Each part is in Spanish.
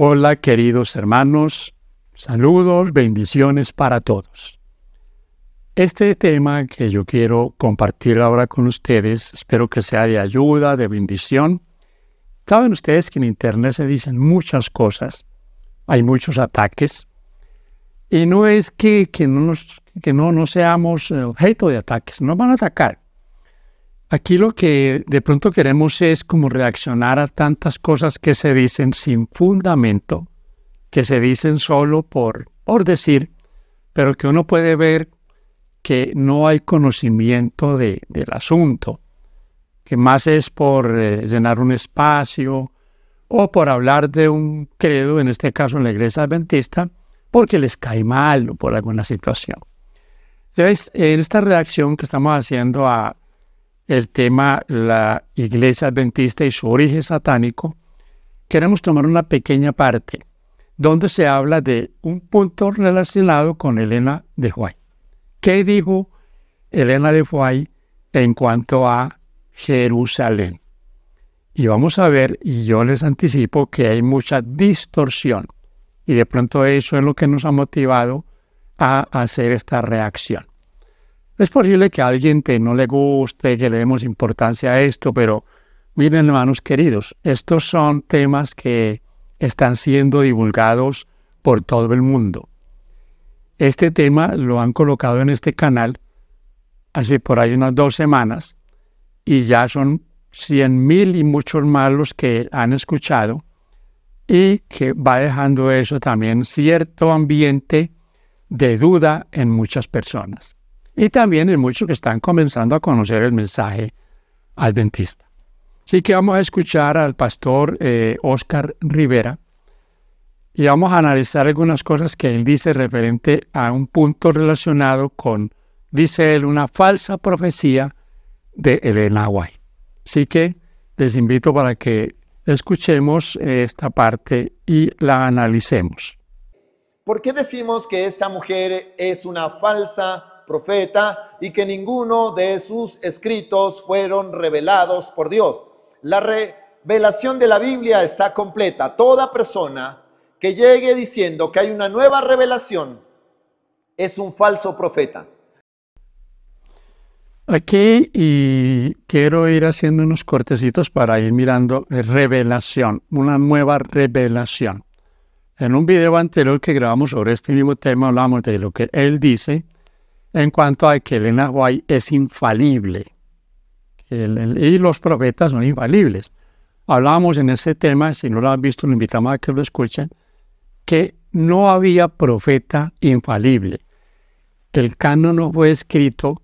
Hola queridos hermanos, saludos, bendiciones para todos. Este tema que yo quiero compartir ahora con ustedes, espero que sea de ayuda, de bendición. Saben ustedes que en Internet se dicen muchas cosas, hay muchos ataques, y no es que, no, nos, no, no seamos objeto de ataques, nos van a atacar, Aquí lo que de pronto queremos es como reaccionar a tantas cosas que se dicen sin fundamento, que se dicen solo por, por decir, pero que uno puede ver que no hay conocimiento del asunto, que más es por eh, llenar un espacio o por hablar de un credo, en este caso en la iglesia adventista, porque les cae mal o por alguna situación. Entonces, en esta reacción que estamos haciendo a el tema la iglesia adventista y su origen satánico, queremos tomar una pequeña parte donde se habla de un punto relacionado con Elena de Huay. ¿Qué dijo Elena de Huay en cuanto a Jerusalén? Y vamos a ver, y yo les anticipo que hay mucha distorsión, y de pronto eso es lo que nos ha motivado a hacer esta reacción. Es posible que a alguien que no le guste, que le demos importancia a esto, pero miren hermanos queridos, estos son temas que están siendo divulgados por todo el mundo. Este tema lo han colocado en este canal hace por ahí unas dos semanas y ya son cien mil y muchos más los que han escuchado y que va dejando eso también cierto ambiente de duda en muchas personas y también hay muchos que están comenzando a conocer el mensaje adventista. Así que vamos a escuchar al pastor Oscar eh, Rivera y vamos a analizar algunas cosas que él dice referente a un punto relacionado con, dice él, una falsa profecía de Elena White. Así que les invito para que escuchemos eh, esta parte y la analicemos. ¿Por qué decimos que esta mujer es una falsa profeta, y que ninguno de sus escritos fueron revelados por Dios. La revelación de la Biblia está completa. Toda persona que llegue diciendo que hay una nueva revelación es un falso profeta. Aquí y quiero ir haciendo unos cortecitos para ir mirando revelación, una nueva revelación. En un video anterior que grabamos sobre este mismo tema hablamos de lo que él dice en cuanto a que Elena White es infalible. y los profetas son infalibles. Hablábamos en ese tema, si no lo han visto, lo invitamos a que lo escuchen, que no había profeta infalible. El canon no fue escrito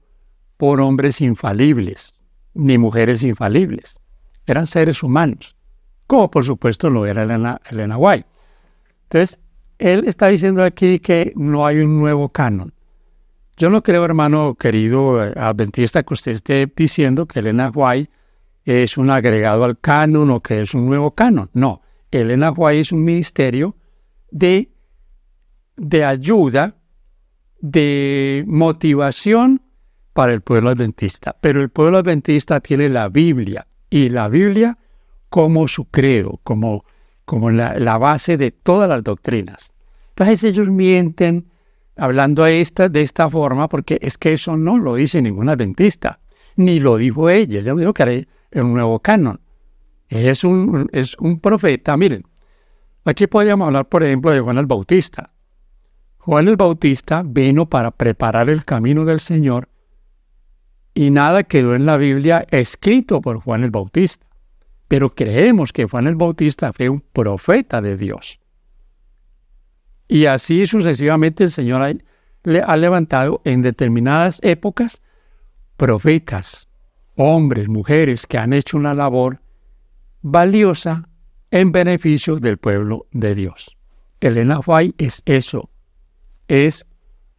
por hombres infalibles, ni mujeres infalibles. Eran seres humanos, como por supuesto lo era Elena, Elena Entonces, él está diciendo aquí que no hay un nuevo canon. Yo no creo, hermano querido eh, adventista, que usted esté diciendo que Elena White es un agregado al canon o que es un nuevo canon. No, Elena White es un ministerio de, de ayuda, de motivación para el pueblo adventista. Pero el pueblo adventista tiene la Biblia y la Biblia como su creo, como, como la base de todas las doctrinas. Entonces ellos mienten hablando de esta forma, porque es que eso no lo dice ningún adventista, ni lo dijo ella, ella dijo que era un nuevo canon. es es un profeta, miren, aquí podríamos hablar, por ejemplo, de Juan el Bautista. Juan el Bautista vino para preparar el camino del Señor y nada quedó en la Biblia escrito por Juan el Bautista. Pero creemos que Juan el Bautista fue un profeta de Dios. Y así sucesivamente el Señor ha, le ha levantado en determinadas épocas profetas, hombres, mujeres que han hecho una labor valiosa en beneficio del pueblo de Dios. Elena Fay es eso, es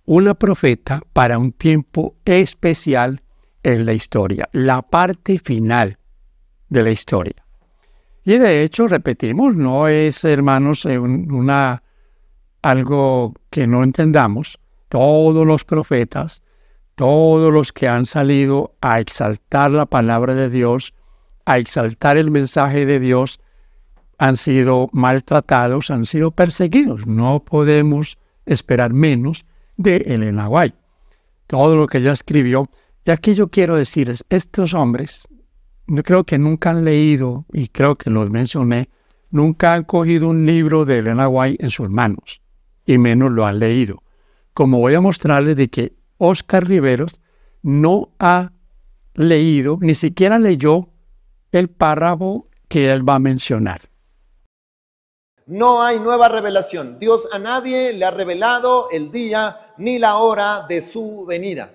una profeta para un tiempo especial en la historia, la parte final de la historia. Y de hecho, repetimos, no es, hermanos, una algo que no entendamos, todos los profetas, todos los que han salido a exaltar la palabra de Dios, a exaltar el mensaje de Dios, han sido maltratados, han sido perseguidos. No podemos esperar menos de Elena White. Todo lo que ella escribió. Y aquí yo quiero decirles, estos hombres, yo creo que nunca han leído, y creo que los mencioné, nunca han cogido un libro de Elena White en sus manos y menos lo ha leído. Como voy a mostrarles de que Oscar Riveros no ha leído, ni siquiera leyó el párrafo que él va a mencionar. No hay nueva revelación. Dios a nadie le ha revelado el día ni la hora de su venida.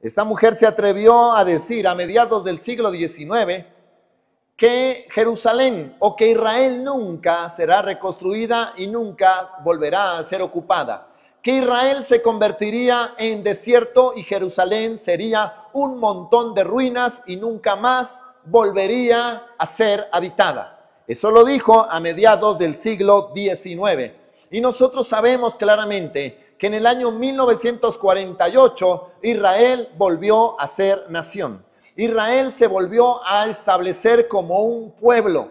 Esta mujer se atrevió a decir a mediados del siglo XIX que Jerusalén o que Israel nunca será reconstruida y nunca volverá a ser ocupada, que Israel se convertiría en desierto y Jerusalén sería un montón de ruinas y nunca más volvería a ser habitada. Eso lo dijo a mediados del siglo XIX. Y nosotros sabemos claramente que en el año 1948 Israel volvió a ser nación. Israel se volvió a establecer como un pueblo.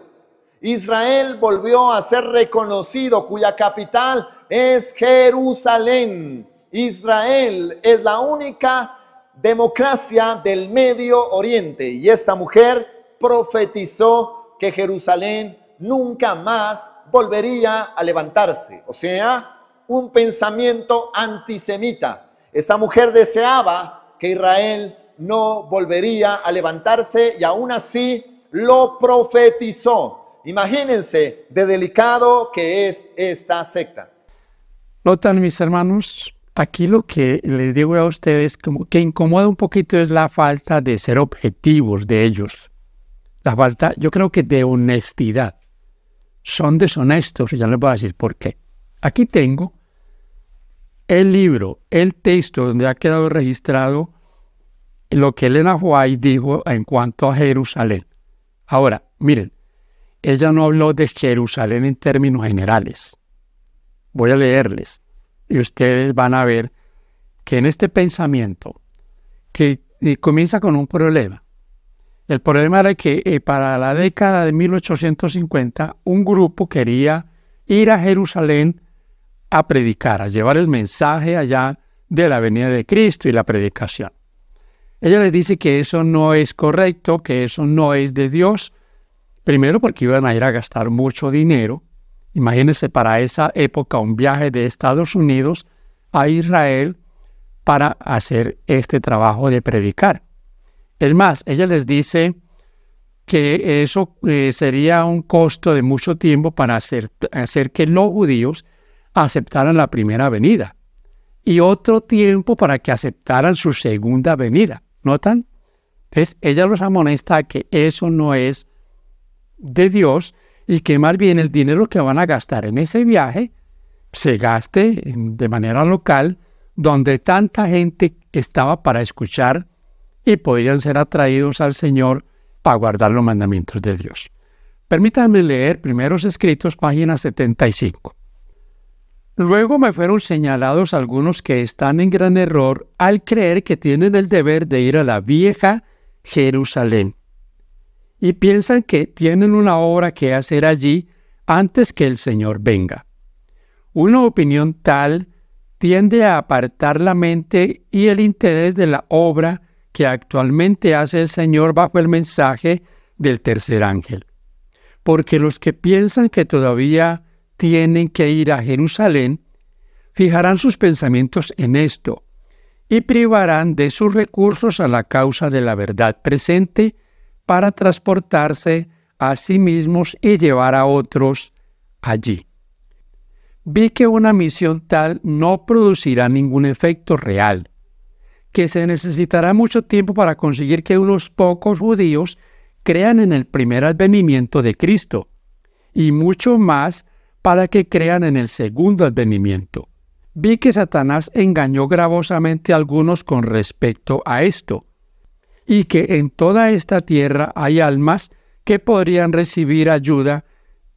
Israel volvió a ser reconocido cuya capital es Jerusalén. Israel es la única democracia del Medio Oriente y esta mujer profetizó que Jerusalén nunca más volvería a levantarse. O sea, un pensamiento antisemita. Esa mujer deseaba que Israel no volvería a levantarse y aún así lo profetizó. Imagínense de delicado que es esta secta. Notan mis hermanos, aquí lo que les digo a ustedes que incomoda un poquito es la falta de ser objetivos de ellos. La falta, yo creo que de honestidad. Son deshonestos y ya les voy a decir por qué. Aquí tengo el libro, el texto donde ha quedado registrado lo que Elena White dijo en cuanto a Jerusalén. Ahora, miren, ella no habló de Jerusalén en términos generales. Voy a leerles y ustedes van a ver que en este pensamiento, que comienza con un problema, el problema era que eh, para la década de 1850 un grupo quería ir a Jerusalén a predicar, a llevar el mensaje allá de la venida de Cristo y la predicación. Ella les dice que eso no es correcto, que eso no es de Dios, primero porque iban a ir a gastar mucho dinero. Imagínense para esa época un viaje de Estados Unidos a Israel para hacer este trabajo de predicar. Es más, ella les dice que eso eh, sería un costo de mucho tiempo para hacer que los judíos aceptaran la primera venida y otro tiempo para que aceptaran su segunda venida. ¿Notan? Entonces, ella los amonesta que eso no es de Dios y que más bien el dinero que van a gastar en ese viaje se gaste de manera local donde tanta gente estaba para escuchar y podían ser atraídos al Señor para guardar los mandamientos de Dios. Permítanme leer primeros escritos, página 75. Luego me fueron señalados algunos que están en gran error al creer que tienen el deber de ir a la vieja Jerusalén y piensan que tienen una obra que hacer allí antes que el Señor venga. Una opinión tal tiende a apartar la mente y el interés de la obra que actualmente hace el Señor bajo el mensaje del tercer ángel. Porque los que piensan que todavía tienen que ir a Jerusalén, fijarán sus pensamientos en esto y privarán de sus recursos a la causa de la verdad presente para transportarse a sí mismos y llevar a otros allí. Vi que una misión tal no producirá ningún efecto real, que se necesitará mucho tiempo para conseguir que unos pocos judíos crean en el primer advenimiento de Cristo, y mucho más para que crean en el segundo advenimiento. Vi que Satanás engañó gravosamente a algunos con respecto a esto, y que en toda esta tierra hay almas que podrían recibir ayuda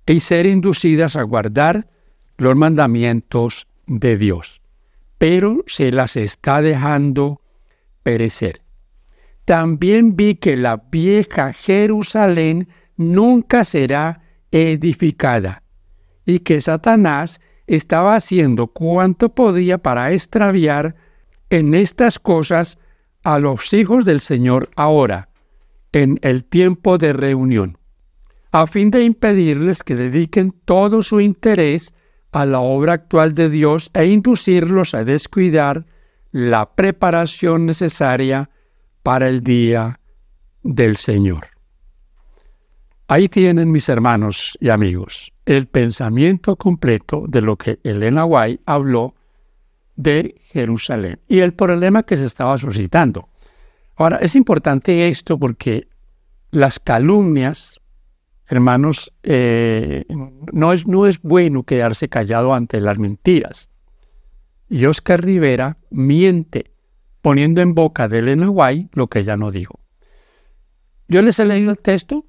y ser inducidas a guardar los mandamientos de Dios, pero se las está dejando perecer. También vi que la vieja Jerusalén nunca será edificada, y que Satanás estaba haciendo cuanto podía para extraviar en estas cosas a los hijos del Señor ahora, en el tiempo de reunión, a fin de impedirles que dediquen todo su interés a la obra actual de Dios e inducirlos a descuidar la preparación necesaria para el día del Señor. Ahí tienen mis hermanos y amigos el pensamiento completo de lo que Elena White habló de Jerusalén y el problema que se estaba suscitando. Ahora, es importante esto porque las calumnias, hermanos, eh, no, es, no es bueno quedarse callado ante las mentiras. Y Oscar Rivera miente poniendo en boca de Elena White lo que ella no dijo. Yo les he leído el texto,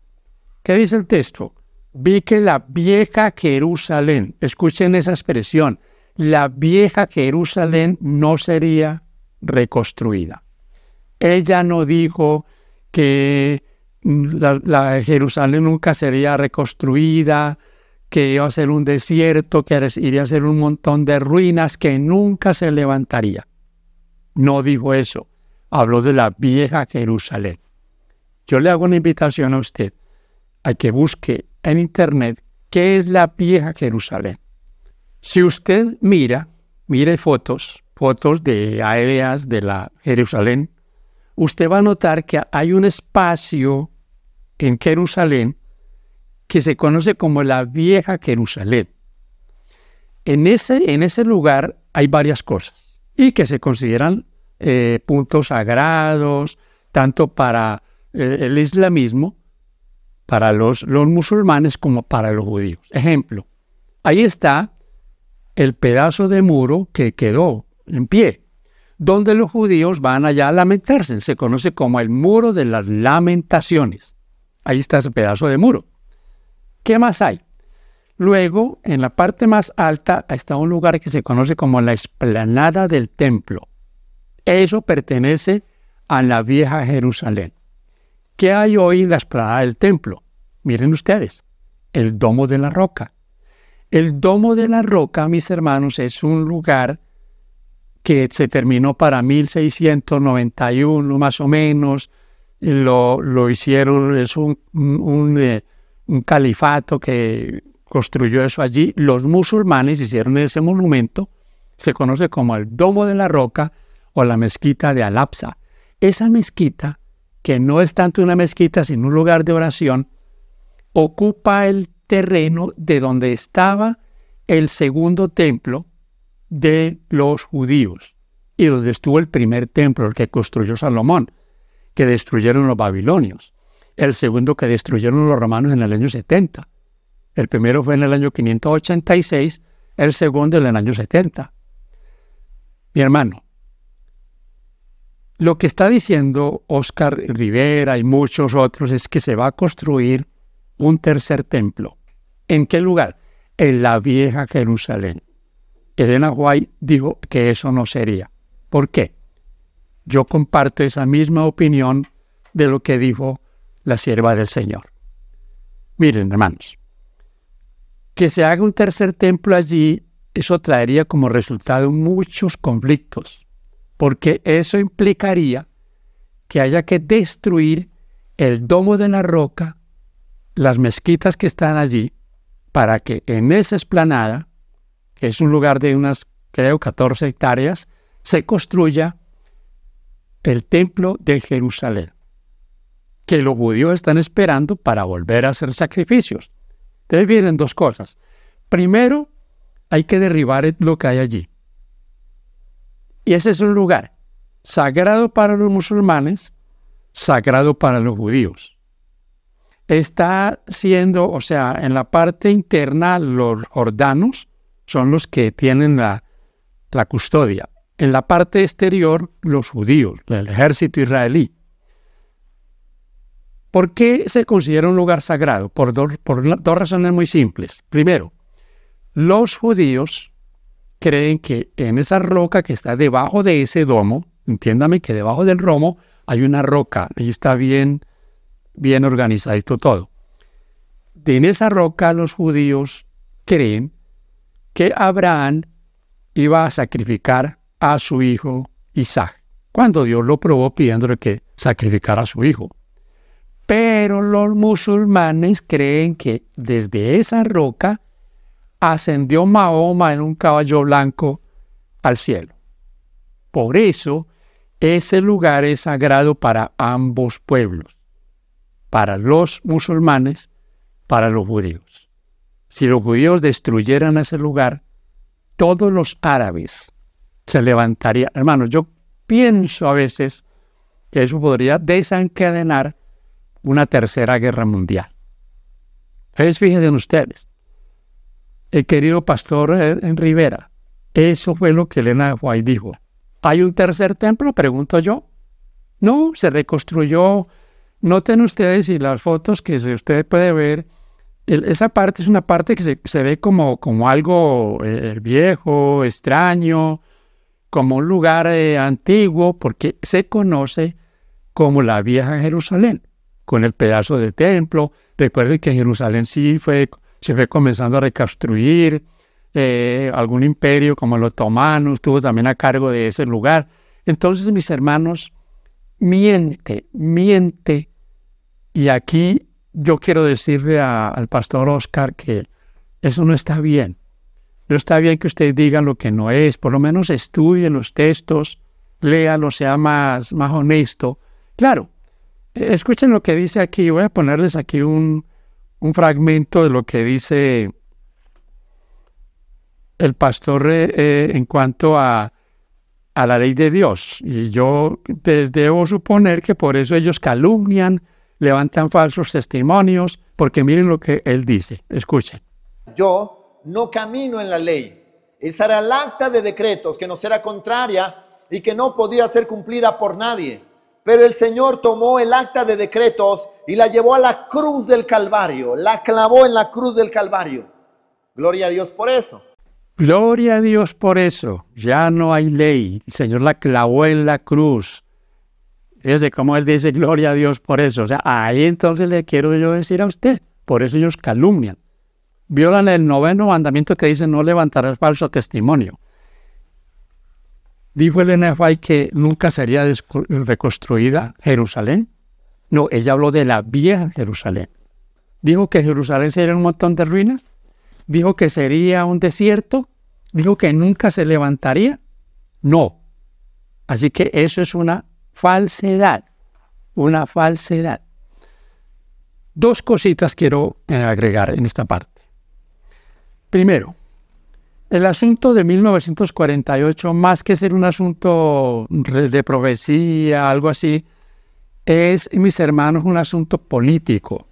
¿Qué dice el texto? Vi que la vieja Jerusalén, escuchen esa expresión, la vieja Jerusalén no sería reconstruida. Ella no dijo que la, Jerusalén nunca sería reconstruida, que iba a ser un desierto, que iría a ser un montón de ruinas, que nunca se levantaría. No dijo eso. Habló de la vieja Jerusalén. Yo le hago una invitación a usted hay que busque en Internet qué es la vieja Jerusalén. Si usted mira, mire fotos, fotos de aéreas de la Jerusalén, usted va a notar que hay un espacio en Jerusalén que se conoce como la vieja Jerusalén. En ese, en ese lugar hay varias cosas y que se consideran eh, puntos sagrados, tanto para eh, el islamismo para los, musulmanes como para los judíos. Ejemplo, ahí está el pedazo de muro que quedó en pie, donde los judíos van allá a lamentarse. Se conoce como el muro de las lamentaciones. Ahí está ese pedazo de muro. ¿Qué más hay? Luego, en la parte más alta está un lugar que se conoce como la esplanada del templo. Eso pertenece a la vieja Jerusalén. ¿Qué hay hoy en la explanada del templo? Miren ustedes, el Domo de la Roca. El Domo de la Roca, mis hermanos, es un lugar que se terminó para 1691 más o menos. Lo, lo hicieron, es eh, un, califato que construyó eso allí. Los musulmanes hicieron ese monumento, se conoce como el Domo de la Roca o la mezquita de Alapsa. Esa mezquita que no es tanto una mezquita, sino un lugar de oración, ocupa el terreno de donde estaba el segundo templo de los judíos y donde estuvo el primer templo, el que construyó Salomón, que destruyeron los babilonios, el segundo que destruyeron los romanos en el año 70. El primero fue en el año 586, el segundo en el año 70. Mi hermano, lo que está diciendo Oscar Rivera y muchos otros es que se va a construir un tercer templo. ¿En qué lugar? En la vieja Jerusalén. Elena White dijo que eso no sería. ¿Por qué? Yo comparto esa misma opinión de lo que dijo la sierva del Señor. Miren, hermanos, que se haga un tercer templo allí, eso traería como resultado muchos conflictos porque eso implicaría que haya que destruir el domo de la roca, las mezquitas que están allí, para que en esa esplanada, que es un lugar de unas, creo, 14 hectáreas, se construya el templo de Jerusalén, que los judíos están esperando para volver a hacer sacrificios. Entonces vienen dos cosas. Primero, hay que derribar lo que hay allí. Y ese es un lugar sagrado para los musulmanes, sagrado para los judíos. Está siendo, o sea, en la parte interna los jordanos son los que tienen la, custodia. En la parte exterior los judíos, el ejército israelí. ¿Por qué se considera un lugar sagrado? Por por dos razones muy simples. Primero, los judíos creen que en esa roca que está debajo de ese domo, entiéndame que debajo del romo hay una roca y está bien, bien organizadito todo. En esa roca los judíos creen que Abraham iba a sacrificar a su hijo Isaac, cuando Dios lo probó pidiéndole que sacrificara a su hijo. Pero los musulmanes creen que desde esa roca ascendió Mahoma en un caballo blanco al cielo. Por eso, ese lugar es sagrado para ambos pueblos, para los musulmanes, para los judíos. Si los judíos destruyeran ese lugar, todos los árabes se levantarían. Hermanos, yo pienso a veces que eso podría desencadenar una tercera guerra mundial. Entonces, fíjense ustedes, el querido pastor en Rivera. Eso fue lo que Elena de White dijo. ¿Hay un tercer templo? Pregunto yo. No, se reconstruyó. Noten ustedes y las fotos que ustedes usted puede ver, esa parte es una parte que se, ve como, como algo eh, viejo, extraño, como un lugar eh, antiguo, porque se conoce como la vieja Jerusalén, con el pedazo de templo. Recuerden que Jerusalén sí fue se fue comenzando a reconstruir. Eh, algún imperio como el otomano estuvo también a cargo de ese lugar. Entonces, mis hermanos, miente, miente. Y aquí yo quiero decirle al pastor Oscar que eso no está bien. No está bien que usted diga lo que no es. Por lo menos estudie los textos, léalo, sea más, más honesto. Claro, escuchen lo que dice aquí. Voy a ponerles aquí un, un fragmento de lo que dice el pastor eh, eh, en cuanto a, la ley de Dios. Y yo debo suponer que por eso ellos calumnian, levantan falsos testimonios, porque miren lo que él dice. Escuchen. Yo no camino en la ley. Esa era la acta de decretos que nos era contraria y que no podía ser cumplida por nadie pero el Señor tomó el acta de decretos y la llevó a la cruz del Calvario, la clavó en la cruz del Calvario. Gloria a Dios por eso. Gloria a Dios por eso. Ya no hay ley. El Señor la clavó en la cruz. Fíjese cómo él dice, gloria a Dios por eso. O sea, ahí entonces le quiero yo decir a usted, por eso ellos calumnian. Violan el noveno mandamiento que dice, no levantarás falso testimonio. Dijo el NFI que nunca sería reconstruida Jerusalén. No, ella habló de la vieja Jerusalén. Dijo que Jerusalén sería un montón de ruinas. Dijo que sería un desierto. Dijo que nunca se levantaría. No. Así que eso es una falsedad. Una falsedad. Dos cositas quiero eh, agregar en esta parte. Primero, el asunto de 1948, más que ser un asunto de profecía, algo así, es, mis hermanos, un asunto político.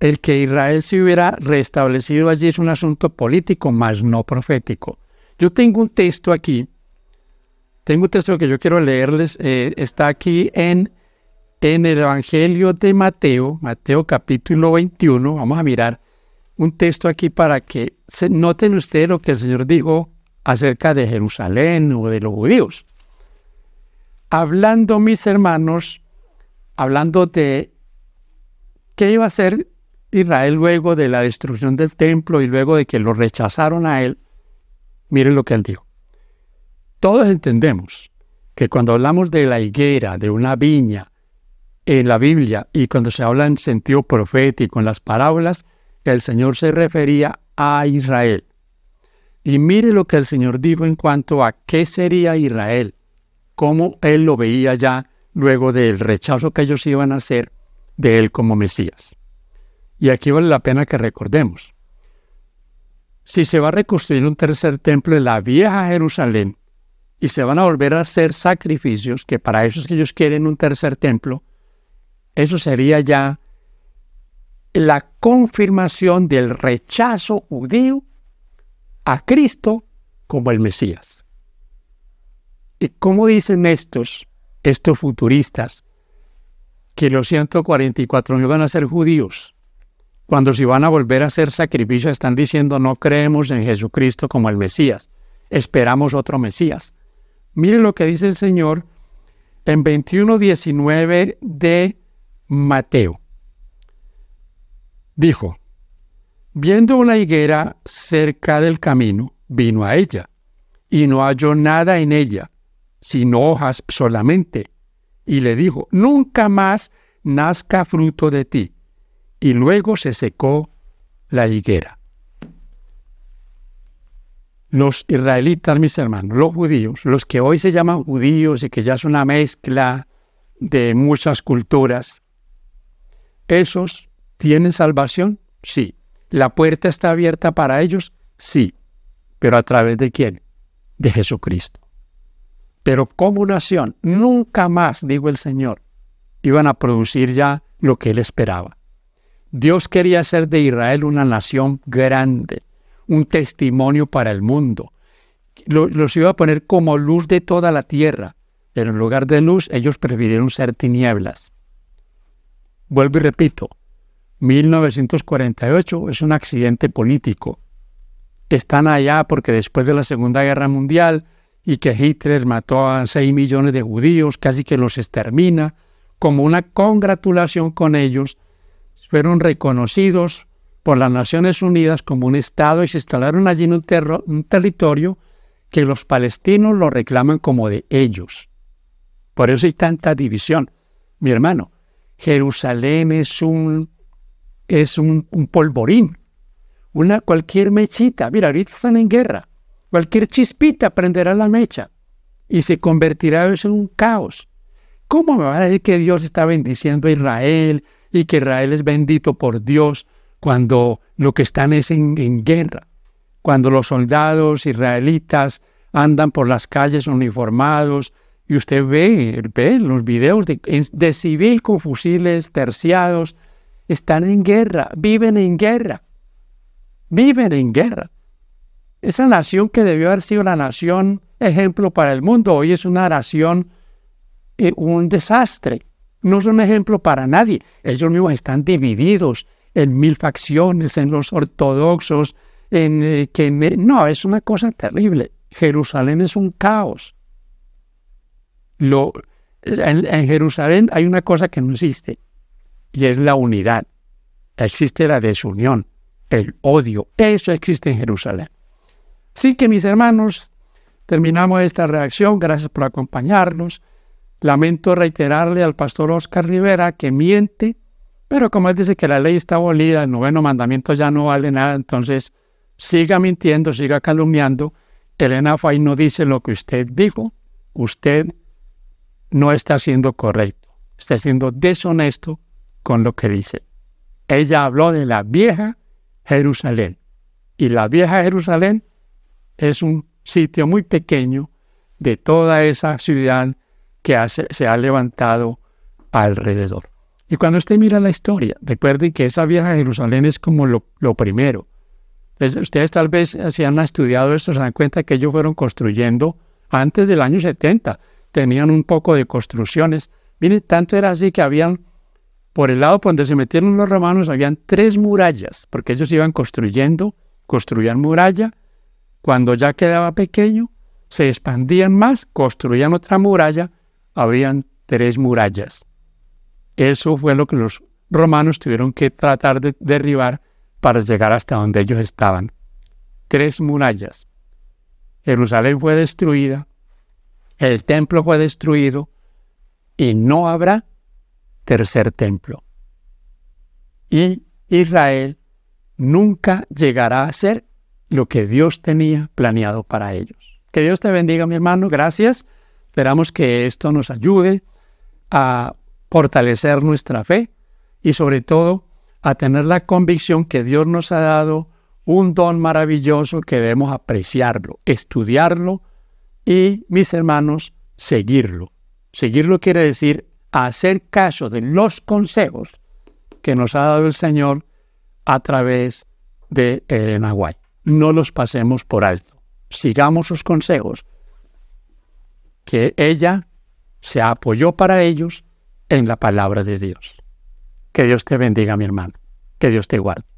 El que Israel se hubiera restablecido allí es un asunto político, más no profético. Yo tengo un texto aquí, tengo un texto que yo quiero leerles, eh, está aquí en, en el Evangelio de Mateo, Mateo capítulo 21, vamos a mirar un texto aquí para que noten ustedes lo que el Señor dijo acerca de Jerusalén o de los judíos. Hablando, mis hermanos, hablando de qué iba a hacer Israel luego de la destrucción del templo y luego de que lo rechazaron a él, miren lo que él dijo. Todos entendemos que cuando hablamos de la higuera, de una viña, en la Biblia y cuando se habla en sentido profético, en las parábolas, que el Señor se refería a Israel. Y mire lo que el Señor dijo en cuanto a qué sería Israel, cómo él lo veía ya luego del rechazo que ellos iban a hacer de él como Mesías. Y aquí vale la pena que recordemos. Si se va a reconstruir un tercer templo en la vieja Jerusalén y se van a volver a hacer sacrificios, que para eso que ellos quieren un tercer templo, eso sería ya la confirmación del rechazo judío a Cristo como el Mesías. ¿Y cómo dicen estos, estos futuristas, que los 144 mil van a ser judíos? Cuando si van a volver a hacer sacrificio están diciendo no creemos en Jesucristo como el Mesías, esperamos otro Mesías. Miren lo que dice el Señor en 21.19 de Mateo dijo, viendo una higuera cerca del camino, vino a ella, y no halló nada en ella, sino hojas solamente, y le dijo, nunca más nazca fruto de ti. Y luego se secó la higuera. Los israelitas, mis hermanos, los judíos, los que hoy se llaman judíos y que ya es una mezcla de muchas culturas, esos ¿Tienen salvación? Sí. ¿La puerta está abierta para ellos? Sí. ¿Pero a través de quién? De Jesucristo. Pero como nación, nunca más, digo el Señor, iban a producir ya lo que él esperaba. Dios quería hacer de Israel una nación grande, un testimonio para el mundo. Los iba a poner como luz de toda la tierra, pero en lugar de luz ellos prefirieron ser tinieblas. Vuelvo y repito, 1948 es un accidente político. Están allá porque después de la Segunda Guerra Mundial y que Hitler mató a 6 millones de judíos, casi que los extermina, como una congratulación con ellos, fueron reconocidos por las Naciones Unidas como un Estado y se instalaron allí en un, un territorio que los palestinos lo reclaman como de ellos. Por eso hay tanta división. Mi hermano, Jerusalén es un es un, polvorín, una cualquier mechita. Mira, ahorita están en guerra. Cualquier chispita prenderá la mecha y se convertirá eso en un caos. ¿Cómo me van a decir que Dios está bendiciendo a Israel y que Israel es bendito por Dios cuando lo que están es en, guerra? Cuando los soldados israelitas andan por las calles uniformados y usted ve, ve los videos de, de civil con fusiles terciados, están en guerra, viven en guerra, viven en guerra. Esa nación que debió haber sido la nación ejemplo para el mundo, hoy es una nación, eh, un desastre. No es un ejemplo para nadie. Ellos mismos están divididos en mil facciones, en los ortodoxos, en eh, que... No, es una cosa terrible. Jerusalén es un caos. Lo, en Jerusalén hay una cosa que no existe, y es la unidad. Existe la desunión, el odio. Eso existe en Jerusalén. Así que mis hermanos, terminamos esta reacción. Gracias por acompañarnos. Lamento reiterarle al pastor Oscar Rivera que miente, pero como él dice que la ley está abolida, el noveno mandamiento ya no vale nada, entonces siga mintiendo, siga calumniando. Elena Fay no dice lo que usted dijo. Usted no está siendo correcto, está siendo deshonesto con lo que dice. Ella habló de la vieja Jerusalén. Y la vieja Jerusalén es un sitio muy pequeño de toda esa ciudad que se ha levantado alrededor. Y cuando usted mira la historia, recuerde que esa vieja Jerusalén es como lo, primero. ustedes tal vez eh, si han estudiado esto se dan cuenta que ellos fueron construyendo antes del año 70. Tenían un poco de construcciones. Miren, tanto era así que habían por el lado por donde se metieron los romanos habían tres murallas, porque ellos iban construyendo, construían muralla, cuando ya quedaba pequeño, se expandían más, construían otra muralla, habían tres murallas. Eso fue lo que los romanos tuvieron que tratar de derribar para llegar hasta donde ellos estaban. Tres murallas. Jerusalén fue destruida, el templo fue destruido y no habrá tercer templo. Y Israel nunca llegará a ser lo que Dios tenía planeado para ellos. Que Dios te bendiga, mi hermano. Gracias. Esperamos que esto nos ayude a fortalecer nuestra fe y sobre todo a tener la convicción que Dios nos ha dado un don maravilloso que debemos apreciarlo, estudiarlo y, mis hermanos, seguirlo. Seguirlo quiere decir a hacer caso de los consejos que nos ha dado el Señor a través de Elena White. No los pasemos por alto. Sigamos sus consejos, que ella se apoyó para ellos en la palabra de Dios. Que Dios te bendiga, mi hermano. Que Dios te guarde.